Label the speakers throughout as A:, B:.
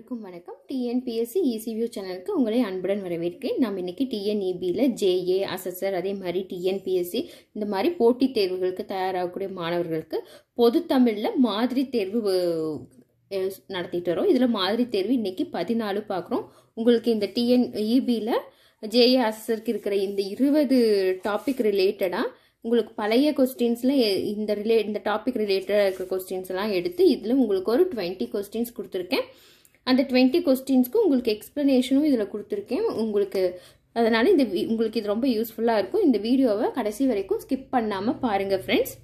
A: அனைவருக்கும் வணக்கம் டிஎன்பிஎஸ்சி இசிவியூ சேனலுக்கு உங்களை அன்புடன் வரவேற்கிறேன் நாம் இன்னைக்கு டிஎன்இபியில் ஜேஏ அசஸ்ஆர் அதே மாதிரி டிஎன்பிஎஸ்சி இந்த மாதிரி போட்டித் தேர்வுகளுக்கு தயாராகக்கூடிய மாணவர்களுக்கு பொது தமிழில் மாதிரி தேர்வு நடத்திட்டு வரோம் இதில் மாதிரி தேர்வு இன்னைக்கு பதினாலு பார்க்குறோம் உங்களுக்கு இந்த டிஎன்இபியில் ஜேஏ அசஸ்ஆருக்கு இருக்கிற இந்த இருபது டாபிக் ரிலேட்டடாக உங்களுக்கு பழைய கொஸ்டின்ஸில் இந்த ரிலே இந்த டாபிக் ரிலேட்டடாக இருக்கிற கொஸ்டின்ஸ் எல்லாம் எடுத்து இதில் உங்களுக்கு ஒரு டுவெண்ட்டி கொஸ்டின்ஸ் கொடுத்துருக்கேன் அந்த டுவெண்ட்டி கொஸ்டின்ஸ்க்கு உங்களுக்கு எக்ஸ்ப்ளனேஷனும் இதில் கொடுத்துருக்கேன் உங்களுக்கு அதனால் இந்த உங்களுக்கு இது ரொம்ப யூஸ்ஃபுல்லாக இருக்கும் இந்த வீடியோவை கடைசி வரைக்கும் ஸ்கிப் பண்ணாமல் பாருங்கள் ஃப்ரெண்ட்ஸ்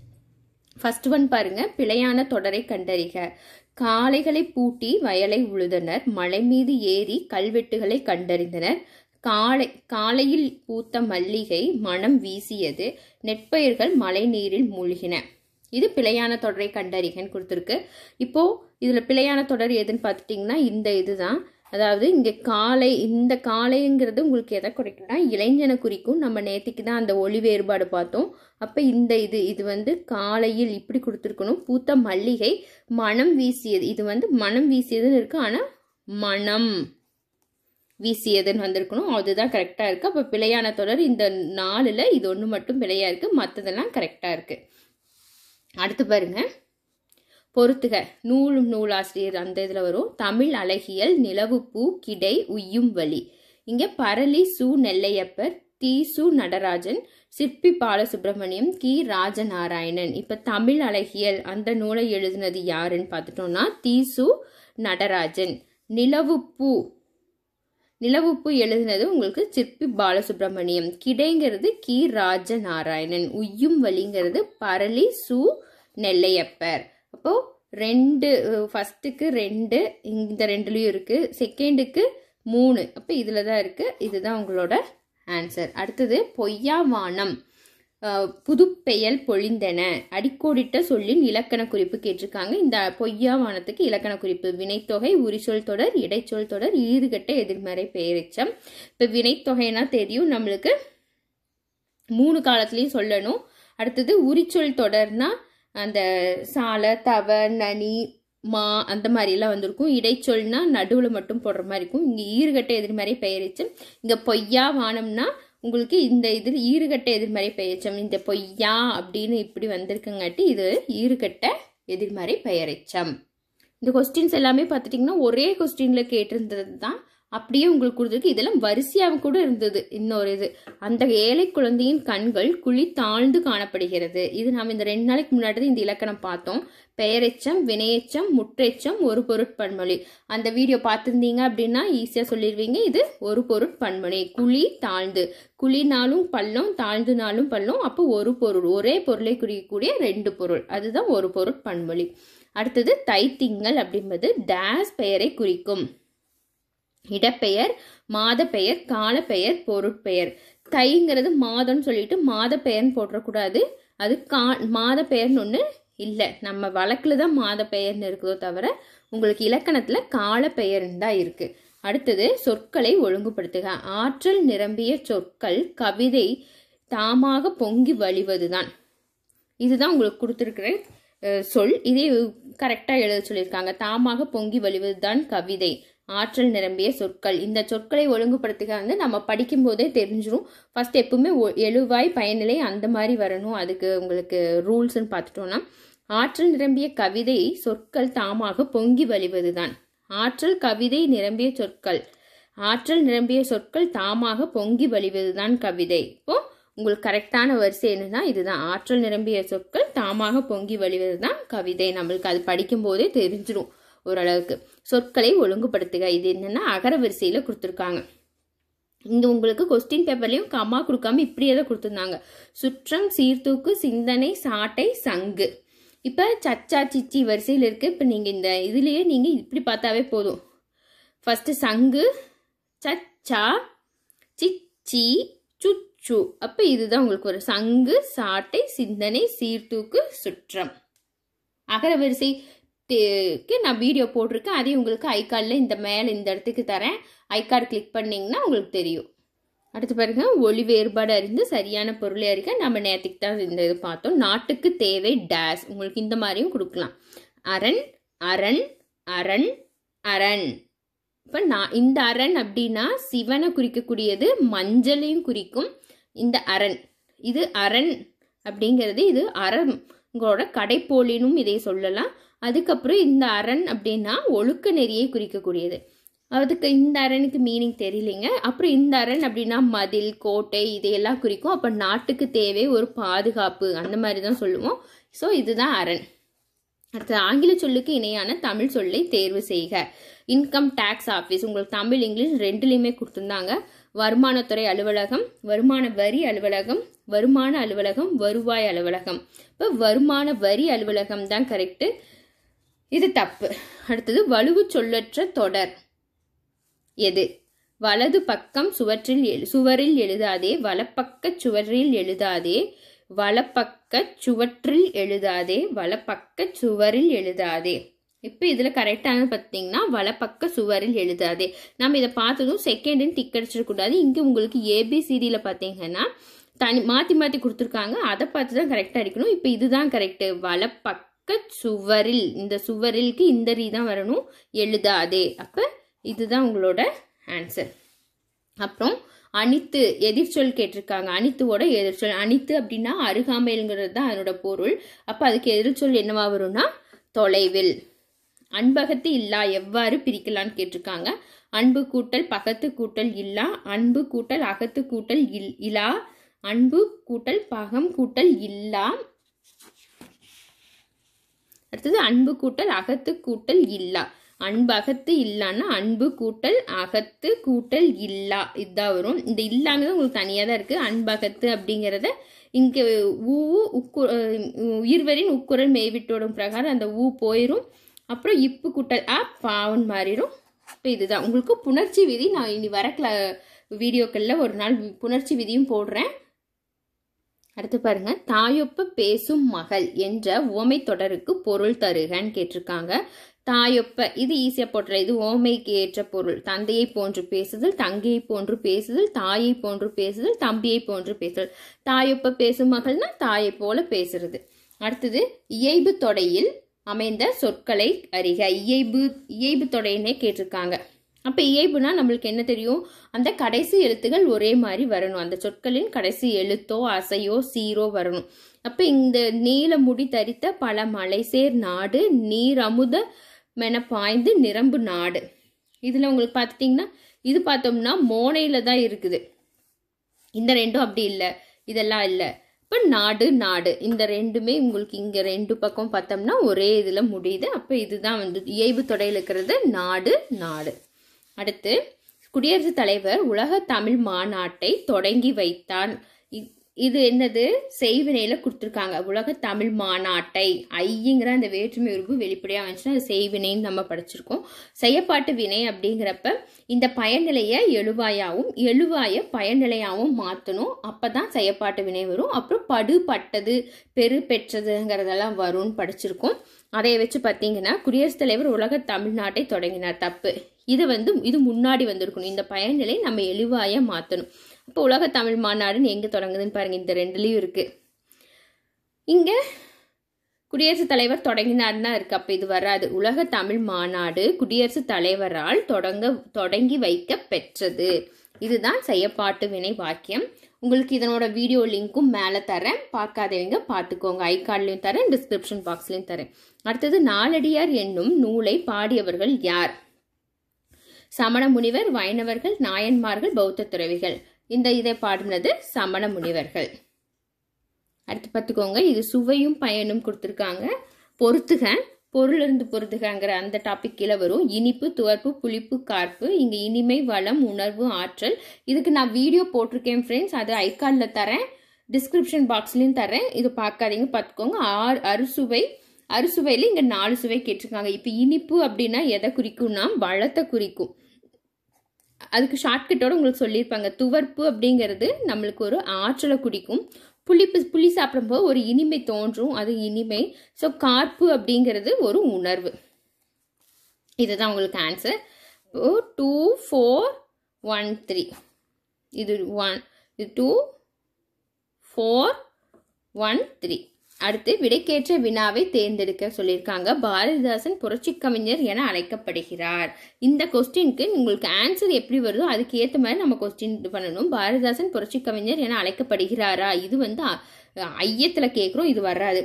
A: ஃபஸ்ட் ஒன் பாருங்கள் பிழையான தொடரை கண்டறிக காளைகளை பூட்டி வயலை உழுதனர் மலை மீது ஏறி கல்வெட்டுகளை கண்டறிந்தனர் காளை காலையில் பூத்த மல்லிகை மனம் வீசியது நெற்பயிர்கள் மழை நீரில் மூழ்கின இது பிழையான தொடரை கண்டறிகன்னு கொடுத்துருக்கு இப்போது இதில் பிழையான தொடர் எதுன்னு பார்த்துட்டிங்கன்னா இந்த இது அதாவது இங்கே காலை இந்த காலைங்கிறது உங்களுக்கு எதை குறிக்கும்னா இளைஞனை குறிக்கும் நம்ம நேற்றுக்கு தான் அந்த ஒளி வேறுபாடு பார்த்தோம் அப்போ இந்த இது இது வந்து காலையில் இப்படி கொடுத்துருக்கணும் பூத்த மல்லிகை மனம் வீசியது இது வந்து மனம் வீசியதுன்னு இருக்கு ஆனால் மனம் வீசியதுன்னு வந்திருக்கணும் அதுதான் கரெக்டாக இருக்குது அப்போ பிழையான தொடர் இந்த நாலில் இது ஒன்று மட்டும் பிழையாக இருக்குது மற்றதெல்லாம் கரெக்டாக இருக்குது அடுத்து பாருங்க பொறுத்துக நூலும் நூலாசிரியர் அந்த இதில் வரும் தமிழ் அழகியல் நிலவு பூ கிடை உய்யும் வழி இங்கே பரளி சு நெல்லையப்பர் தி சு நடராஜன் சிற்பி பாலசுப்ரமணியம் கி ராஜநாராயணன் இப்போ தமிழ் அழகியல் அந்த நூலை எழுதினது யாருன்னு பார்த்துட்டோம்னா தி சு நடராஜன் நிலவு பூ நிலவுப்பு எழுதினது உங்களுக்கு சிற்பி பாலசுப்ரமணியம் கிடைங்கிறது கி ராஜ நாராயணன் உய்யும் வலிங்கிறது பரளி சு நெல்லையப்பர் அப்போ ரெண்டு ஃபஸ்ட்டுக்கு ரெண்டு இந்த ரெண்டுலேயும் இருக்குது செகண்டுக்கு மூணு அப்போ இதில் தான் இருக்குது இதுதான் உங்களோட ஆன்சர் அடுத்தது பொய்யா வானம் புதுப்பெயல் பொழிந்தன அடிக்கோடிட்ட சொல்லின் இலக்கண குறிப்பு கேட்டிருக்காங்க இந்த பொய்யாவானத்துக்கு இலக்கண குறிப்பு வினைத்தொகை உரிச்சொல் தொடர் இடைச்சொல் தொடர் ஈறுகட்ட எதிர்மறை பெயரிச்சம் இப்போ வினைத்தொகைனா தெரியும் நம்மளுக்கு மூணு காலத்துலேயும் சொல்லணும் அடுத்தது உரிச்சொல் தொடர்னா அந்த சால தவ நனி மா அந்த மாதிரிலாம் வந்திருக்கும் இடைச்சொல்னா நடுவில் மட்டும் போடுற மாதிரி இருக்கும் இங்கே ஈறுகட்ட எதிர்மறை பெயரிச்சு இங்கே பொய்யா வானம்னா உங்களுக்கு இந்த இதில் ஈறுகட்ட எதிர்மறை பெயர்ச்சம் இந்த பொய்யா அப்படின்னு இப்படி வந்திருக்குங்காட்டி இது ஈறுகட்ட எதிர்மறை பெயரெச்சம் இந்த கொஸ்டின்ஸ் எல்லாமே பார்த்துட்டிங்கன்னா ஒரே கொஸ்டினில் கேட்டிருந்தது தான் அப்படியே உங்களுக்கு கொடுத்துருக்கு இதெல்லாம் வரிசையாக கூட இருந்தது இன்னொரு இது அந்த ஏழை குழந்தையின் கண்கள் குழி தாழ்ந்து காணப்படுகிறது இது நாம் இந்த ரெண்டு நாளைக்கு முன்னாடி இந்த இலக்கணம் பார்த்தோம் பெயரெச்சம் வினையெச்சம் முற்றெச்சம் ஒரு பொருட்பன்மொழி அந்த வீடியோ பார்த்துருந்தீங்க அப்படின்னா ஈஸியாக சொல்லிடுவீங்க இது ஒரு பொருட்பன்மொழி குழி தாழ்ந்து குழினாலும் பள்ளம் தாழ்ந்துனாலும் பள்ளம் அப்போ ஒரு பொருள் ஒரே பொருளை குறிக்கக்கூடிய ரெண்டு பொருள் அதுதான் ஒரு பொருட்பன்மொழி அடுத்தது தைத்திங்கள் அப்படின்பது டேஸ் பெயரை குறிக்கும் இடப்பெயர் மாத பெயர் காலப்பெயர் பொருட்பெயர் தைங்கிறது மாதம்னு சொல்லிட்டு மாத பெயர்னு போட்டக்கூடாது அது கா மாத பெயர்னு ஒன்று இல்லை நம்ம வழக்கில் தான் மாத பெயர்னு இருக்குதோ தவிர உங்களுக்கு இலக்கணத்தில் கால பெயர்னு தான் இருக்குது அடுத்தது சொற்களை ஒழுங்குபடுத்துக ஆற்றல் நிரம்பிய சொற்கள் கவிதை தாமாக பொங்கி வழிவதுதான் இதுதான் உங்களுக்கு கொடுத்துருக்குற சொல் இதே கரெக்டாக எழுத சொல்லியிருக்காங்க தாமாக பொங்கி வழிவதுதான் கவிதை ஆற்றல் நிரம்பிய சொற்கள் இந்த சொற்களை ஒழுங்குபடுத்துக வந்து நம்ம படிக்கும்போதே தெரிஞ்சிடும் ஃபர்ஸ்ட் எப்பவுமே எழுவாய் பயனிலை அந்த மாதிரி வரணும் அதுக்கு உங்களுக்கு ரூல்ஸ்ன்னு பார்த்துட்டோம்னா ஆற்றல் நிரம்பிய கவிதை சொற்கள் தாமாக பொங்கி வழிவதுதான் ஆற்றல் கவிதை நிரம்பிய சொற்கள் ஆற்றல் நிரம்பிய சொற்கள் தாமாக பொங்கி வழிவதுதான் கவிதை இப்போ உங்களுக்கு கரெக்டான வரிசை என்னன்னா இதுதான் ஆற்றல் நிரம்பிய சொற்கள் தாமாக பொங்கி வழிவதுதான் கவிதை நம்மளுக்கு அது படிக்கும்போதே தெரிஞ்சிடும் ஓரளவுக்கு சொற்களை ஒழுங்குபடுத்துக இது என்னென்னா அகர வரிசையில் கொடுத்துருக்காங்க இங்கே உங்களுக்கு கொஸ்டின் பேப்பர்லேயும் கம்மா கொடுக்காம இப்படியே தான் கொடுத்துருந்தாங்க சுற்றம் சீர்தூக்கு சிந்தனை சாட்டை சங்கு இப்போ சச்சா சிச்சி வரிசையில் இருக்குது இப்போ நீங்கள் இந்த இதுலேயே நீங்கள் இப்படி பார்த்தாவே போதும் ஃபஸ்ட்டு சங்கு சச்சா சிச்சி சுச்சு அப்போ இதுதான் உங்களுக்கு ஒரு சங்கு சாட்டை சிந்தனை சீர்தூக்கு சுற்றம் அகர வரிசை நான் வீடியோ போட்டிருக்கேன் அதையும் உங்களுக்கு ஐ கார்டில் இந்த மேலே இந்த இடத்துக்கு தரேன் ஐ கார்டு கிளிக் பண்ணிங்கன்னா உங்களுக்கு தெரியும் அடுத்து பாருங்கள் ஒளி வேறுபாடு அறிந்து சரியான பொருளை அறிக்க நம்ம நேற்றுக்கு தான் இந்த இது பார்த்தோம் நாட்டுக்கு தேவை டேஸ் உங்களுக்கு இந்த மாதிரியும் கொடுக்கலாம் அரண் அரண் அரண் அரண் இப்போ நான் இந்த அரண் அப்படின்னா சிவனை குறிக்கக்கூடியது மஞ்சளையும் குறிக்கும் இந்த அரண் இது அரண் அப்படிங்கிறது இது அரங்கோட கடைப்போலினும் இதை சொல்லலாம் அதுக்கப்புறம் இந்த அரண் அப்படின்னா ஒழுக்க நெறியை குறிக்கக்கூடியது அதுக்கு இந்த அரணுக்கு மீனிங் தெரியலைங்க அப்புறம் இந்த அரண் அப்படின்னா மதில் கோட்டை இதையெல்லாம் குறிக்கும் அப்போ நாட்டுக்கு தேவை ஒரு பாதுகாப்பு அந்த மாதிரி தான் சொல்லுவோம் ஸோ இதுதான் அரண் அடுத்தது ஆங்கில சொல்லுக்கு இணையான தமிழ் சொல்லை தேர்வு செய்க இன்கம் டேக்ஸ் ஆஃபீஸ் உங்களுக்கு தமிழ் இங்கிலீஷ் ரெண்டுலேயுமே கொடுத்துருந்தாங்க வருமானத்துறை அலுவலகம் வருமான வரி அலுவலகம் வருமான அலுவலகம் வருவாய் அலுவலகம் இப்போ வருமான வரி அலுவலகம் தான் கரெக்டு இது தப்பு அடுத்தது வலுவு சொல்லற்ற தொடர் எது வலது பக்கம் சுவற்றில் சுவரில் எழுதாதே வலப்பக்க சுவரில் எழுதாதே வலப்பக்க சுவற்றில் எழுதாதே வலப்பக்க சுவரில் எழுதாதே இப்போ இதில் கரெக்டானது பார்த்தீங்கன்னா வலப்பக்க சுவரில் எழுதாதே நம்ம இதை பார்த்ததும் செகண்டுன்னு டிக் அடிச்சிடக்கூடாது இங்கே உங்களுக்கு ஏபிசிடியில் பார்த்தீங்கன்னா தனி மாற்றி மாற்றி கொடுத்துருக்காங்க அதை பார்த்து தான் கரெக்டாக அடிக்கணும் இப்போ இதுதான் கரெக்டு வலப்பக்க பக்கச் சுவரில் இந்த சுவரில்க்கு இந்த ரீ தான் வரணும் எழுதாதே அப்போ இதுதான் உங்களோட ஆன்சர் அப்புறம் அனித்து எதிர்ச்சொல் கேட்டிருக்காங்க அனித்துவோட எதிர்ச்சொல் அனித்து அப்படின்னா அருகாமைங்கிறது தான் அதனோட பொருள் அப்போ அதுக்கு எதிர்ச்சொல் என்னவா வரும்னா தொலைவில் அன்பகத்து இல்லா எவ்வாறு பிரிக்கலான்னு கேட்டிருக்காங்க அன்பு கூட்டல் பகத்து கூட்டல் இல்லா அன்பு கூட்டல் அகத்து கூட்டல் இல் இலா அன்பு கூட்டல் பகம் கூட்டல் இல்லா அடுத்தது அன்பு கூட்டல் அகத்து கூட்டல் இல்லா அன்பு அகத்து இல்லான்னா அன்பு கூட்டல் அகத்து கூட்டல் இல்லா இதுதான் வரும் இந்த இல்லாங்கிறது உங்களுக்கு தனியாக தான் இருக்குது அன்பகத்து அப்படிங்கிறத இங்கே ஊ உக்கு உயிர்வரின் உக்குரல் மேய்விட்டோடும் பிரகாரம் அந்த ஊ போயிடும் அப்புறம் இப்பு கூட்டல் ஆ பாவன் மாறிடும் இப்போ இதுதான் உங்களுக்கு புணர்ச்சி விதி நான் இனி வர வீடியோக்களில் ஒரு நாள் புணர்ச்சி விதியும் போடுறேன் அடுத்து பாருங்க தாயொப்பு பேசும் மகள் என்ற ஓமை தொடருக்கு பொருள் தருகன்னு கேட்டிருக்காங்க தாயொப்ப இது ஈஸியா போட்டுற இது ஓமைக்கு ஏற்ற பொருள் தந்தையை போன்று பேசுதல் தங்கையை போன்று பேசுதல் தாயை போன்று பேசுதல் தம்பியை போன்று பேசுதல் தாயொப்ப பேசும் மகள்னா தாயை போல பேசுறது அடுத்தது இயைபு தொடையில் அமைந்த சொற்களை அறிக இயைபு இயைபு தொடையினே கேட்டிருக்காங்க அப்போ இயைபுனா நம்மளுக்கு என்ன தெரியும் அந்த கடைசி எழுத்துகள் ஒரே மாதிரி வரணும் அந்த சொற்களின் கடைசி எழுத்தோ அசையோ சீரோ வரணும் அப்போ இந்த நீல முடி தரித்த பல மலைசேர் நாடு நீர் அமுத மென பாய்ந்து நிரம்பு நாடு இதில் உங்களுக்கு பார்த்துட்டிங்கன்னா இது பார்த்தோம்னா மோனையில் தான் இருக்குது இந்த ரெண்டும் அப்படி இல்லை இதெல்லாம் இல்லை இப்போ நாடு நாடு இந்த ரெண்டுமே உங்களுக்கு இங்கே ரெண்டு பக்கம் பார்த்தோம்னா ஒரே இதில் முடியுது அப்போ இதுதான் வந்து இயைபு தொடையில் இருக்கிறது நாடு நாடு அடுத்து குடியரசுத் தலைவர் உலக தமிழ் மாநாட்டை தொடங்கி வைத்தான் இது என்னது செய்வினையில கொடுத்துருக்காங்க உலக தமிழ் மாநாட்டை ஐங்கிற அந்த வேற்றுமை உருவு வெளிப்படையாக வந்துச்சுன்னா அது செய்வினைன்னு நம்ம படிச்சிருக்கோம் செய்யப்பாட்டு வினை அப்படிங்கிறப்ப இந்த பயன்நிலையை எழுவாயாவும் எழுவாய பயன்நிலையாகவும் மாற்றணும் அப்போ தான் வினை வரும் அப்புறம் படுபட்டது பெரு பெற்றதுங்கிறதெல்லாம் வரும்னு படிச்சிருக்கோம் அதை வச்சு பார்த்தீங்கன்னா குடியரசுத் தலைவர் உலக தமிழ்நாட்டை தொடங்கினார் தப்பு இது வந்து இது முன்னாடி வந்திருக்கணும் இந்த பயன்நிலை நம்ம எளிவாய மாற்றணும் இப்போ உலக தமிழ் மாநாடுன்னு எங்கே தொடங்குதுன்னு பாருங்கள் இந்த ரெண்டுலேயும் இருக்குது இங்கே குடியரசுத் தலைவர் தான் இருக்குது அப்போ இது வராது உலக தமிழ் மாநாடு குடியரசுத் தலைவரால் தொடங்க தொடங்கி வைக்க பெற்றது இதுதான் செய்யப்பாட்டு வினை வாக்கியம் உங்களுக்கு இதனோட வீடியோ லிங்க்கும் மேலே தரேன் பார்க்காதவங்க பார்த்துக்கோங்க ஐகார்ட்லையும் தரேன் டிஸ்கிரிப்ஷன் பாக்ஸ்லையும் தரேன் அடுத்தது நாலடியார் என்னும் நூலை பாடியவர்கள் யார் சமண முனிவர் வைணவர்கள் நாயன்மார்கள் பௌத்த துறவிகள் இந்த இதை பாடினது சமண முனிவர்கள் அடுத்து பார்த்துக்கோங்க இது சுவையும் பயனும் கொடுத்துருக்காங்க பொறுத்துக பொருள் இருந்து பொறுத்துகங்கிற அந்த டாபிக் கீழே வரும் இனிப்பு துவர்ப்பு புளிப்பு கார்ப்பு இங்கே இனிமை வளம் உணர்வு ஆற்றல் இதுக்கு நான் வீடியோ போட்டிருக்கேன் ஃப்ரெண்ட்ஸ் அது ஐகார்டில் தரேன் டிஸ்கிரிப்ஷன் பாக்ஸ்லையும் தரேன் இது பார்க்காதீங்க பார்த்துக்கோங்க ஆறு அறுசுவை அறுசுவையில் இங்கே நாலு சுவை கேட்டிருக்காங்க இப்போ இனிப்பு அப்படின்னா எதை குறிக்கும்னா வளத்தை குறிக்கும் அதுக்கு ஷார்ட்கட்டோடு உங்களுக்கு சொல்லியிருப்பாங்க துவர்ப்பு அப்படிங்கிறது நம்மளுக்கு ஒரு ஆற்றலை குடிக்கும் புளிப்பு புளி சாப்பிடும்போது ஒரு இனிமை தோன்றும் அது இனிமை ஸோ கார்ப்பு அப்படிங்கிறது ஒரு உணர்வு இதுதான் உங்களுக்கு answer two four one three இது ஒன் இது டூ ஃபோர் ஒன் த்ரீ அடுத்து விடைக்கேற்ற வினாவை தேர்ந்தெடுக்க சொல்லியிருக்காங்க பாரதிதாசன் புரட்சி கவிஞர் என அழைக்கப்படுகிறார் இந்த கொஸ்டினுக்கு உங்களுக்கு ஆன்சர் எப்படி வருதோ அதுக்கு ஏற்ற மாதிரி நம்ம கொஸ்டின் இது பண்ணணும் பாரதிதாசன் புரட்சி கவிஞர் என அழைக்கப்படுகிறாரா இது வந்து ஐயத்தில் கேட்குறோம் இது வராது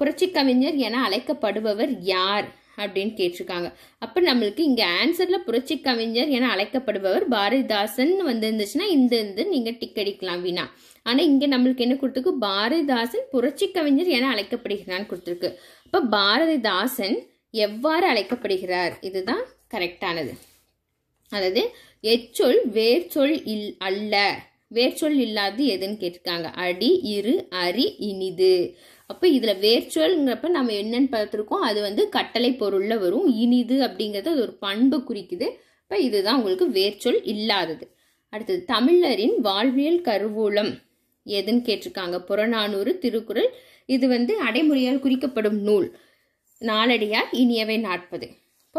A: புரட்சி கவிஞர் என அழைக்கப்படுபவர் யார் அப்படின்னு கேட்டிருக்காங்க அப்போ நம்மளுக்கு இங்கே ஆன்சரில் புரட்சி கவிஞர் என அழைக்கப்படுபவர் பாரதிதாசன் வந்திருந்துச்சுன்னா இந்த இருந்து நீங்கள் டிக் அடிக்கலாம் வீணா ஆனால் இங்கே நம்மளுக்கு என்ன கொடுத்துருக்கு பாரதிதாசன் புரட்சி கவிஞர் என அழைக்கப்படுகிறான்னு கொடுத்துருக்கு அப்ப பாரதிதாசன் எவ்வாறு அழைக்கப்படுகிறார் இதுதான் கரெக்டானது அதாவது எச்சொல் வேர்ச்சொல் இல் அல்ல வேர்ச்சொல் இல்லாது எதுன்னு கேட்டிருக்காங்க அடி இரு அரி இனிது அப்போ இதில் வேர்ச்சுவல்ங்கிறப்ப நம்ம என்னென்னு பார்த்துருக்கோம் அது வந்து கட்டளை பொருளில் வரும் இனிது அப்படிங்கிறது அது ஒரு பண்பு குறிக்குது இப்போ இதுதான் உங்களுக்கு வேர்ச்சொல் இல்லாதது அடுத்தது தமிழரின் வாழ்வியல் கருவூலம் எதுன்னு கேட்டிருக்காங்க புறநானூறு திருக்குறள் இது வந்து அடைமுறையால் குறிக்கப்படும் நூல் நாளடியார் இனியவை நாற்பது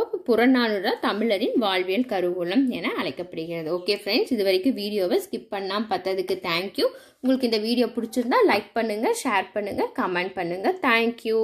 A: இப்போ புறநானூறு தமிழரின் வாழ்வியல் கருவூலம் என அழைக்கப்படுகிறது ஓகே ஃப்ரெண்ட்ஸ் இது வரைக்கும் வீடியோவை ஸ்கிப் பண்ணாமல் பார்த்ததுக்கு தேங்க்யூ உங்களுக்கு இந்த வீடியோ பிடிச்சிருந்தா லைக் பண்ணுங்கள் ஷேர் பண்ணுங்கள் கமெண்ட் பண்ணுங்கள் தேங்க்யூ